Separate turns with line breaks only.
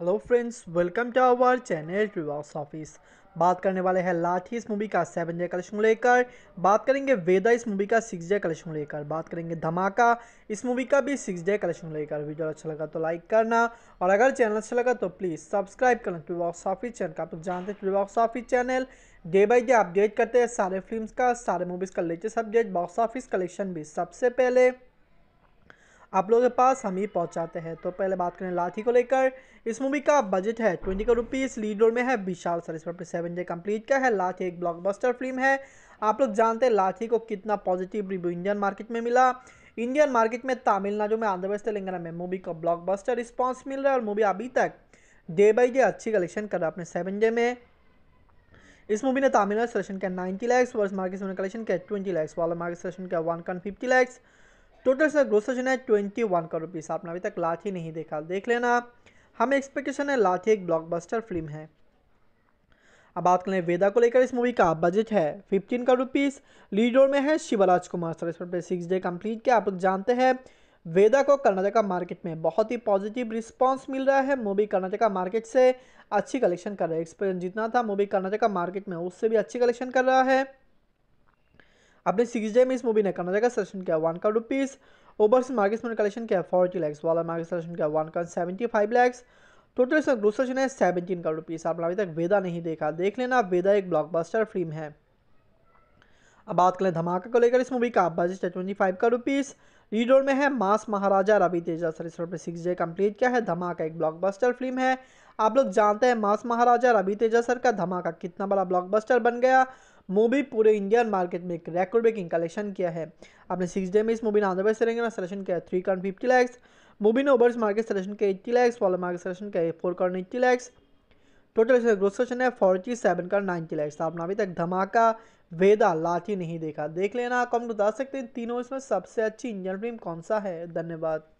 hello friends welcome to our channel revox office बात करने वाले हैं लाठी इस मूवी का सेवन डे कलेक्शन लेकर बात करेंगे वेदा इस मूवी का सिक्स डे कलेक्शन लेकर बात करेंगे धमाका इस मूवी का भी सिक्स डे कलेक्शन लेकर वीडियो अच्छा लगा तो लाइक करना और अगर चैनल अच्छा लगा तो प्लीज़ सब्सक्राइब करना रिवॉक्स ऑफिस चैनल का आप लोग जानते हैं revox office channel day by day update करते हैं सारे फिल्म का सारे मूवीज़ का latest update box office collection भी सबसे पहले आप लोगों के पास हम ही पहुंचाते हैं तो पहले बात करें लाठी को लेकर इस मूवी का बजट है twenty crore rupees lead role में है विशाल सर इस पर सेवन डे कंप्लीट का है लाठी एक ब्लॉकबस्टर फिल्म है आप लोग जानते हैं लाठी को कितना पॉजिटिव रिव्यू इंडियन मार्केट में मिला इंडियन मार्केट में तमिलनाडु में आंध्र प्रदेश तेलंगाना में मूवी को ब्लॉकबस्टर रिस्पांस मिल रहा है और मूवी अभी तक डे बाई डे अच्छी कलेक्शन कर रहा है अपने सेवन डे में इस मूवी ने तमिलनाडु सेशन किया नाइन्टी लैक्स वर्ष मार्केट में कलेक्शन किया ट्वेंटी लैक्स वाला मार्केट सेशन किया one crore fifty lakhs total सर ग्रोथ है ट्वेंटी वन करोड़ रुपीज़ आपने अभी तक लाठी नहीं देखा देख लेना हमें एक्सपेक्टेशन है लाठी एक ब्लॉकबस्टर फिल्म है अब बात करें वेदा को लेकर इस मूवी का बजट है fifteen crore rupees lead role में है शिवराज कुमार सर इस पर सिक्स डे कंप्लीट किया आप लोग जानते हैं वेदा को कर्नाटका मार्केट में बहुत ही पॉजिटिव रिस्पांस मिल रहा है मूवी कर्नाटका मार्केट से अच्छी कलेक्शन कर रहा है एक्सपीरियंस जितना था मूवी कर्नाटका मार्केट में उससे भी अच्छी कलेक्शन कर रहा है अपने सिक्स डे में इस मूवी ने कर्नाटका सेलेक्शन किया वन करोड़ रुपीज़ से मार्केट में कलेक्शन किया फोर्टी लैक्स वाला मार्केट सेलेक्शन किया one crore seventy five lakhs total इसका ग्रोथ सेलेक्शन है सेवनटीन करोड़ रुपीज़ आपने अभी तक वेदा नहीं देखा देख लेना वेदा एक ब्लॉकबस्टर फिल्म है अब बात करें धमाका को लेकर इस मूवी का बजट है ट्वेंटी फाइव करोड़ रुपीज़ रीडोर में है मास महाराजा रवि तेजा सर इस पर सिक्स डे कंप्लीट किया है धमाका एक ब्लॉकबस्टर फिल्म है आप लोग जानते हैं मास महाराजा रवि तेजा सर का धमाका कितना बड़ा ब्लॉकबस्टर बन गया मूवी पूरे इंडियन मार्केट में एक रेकॉर्ड ब्रेकिंग कलेक्शन किया है आपने सिक्स डे में इस मूवी ने आंध्र प्रदेश तेलंगाना सलेक्शन किया three crore fifty lakhs movie ने ओवर्स मार्केट सलेक्शन किया एट्टी लैक्स फॉलो मार्केट सलेक्शन किया four crore eighty lakhs total इसका ग्रोथ सेक्शन है फोर्टी सेवन का नाइन्टी लैक्स आपने अभी तक धमाका वेदा लाठी नहीं देखा देख लेना कॉमेंट बता सकते हैं तीनों इसमें सबसे अच्छी इंडियन फिल्म कौन सा है धन्यवाद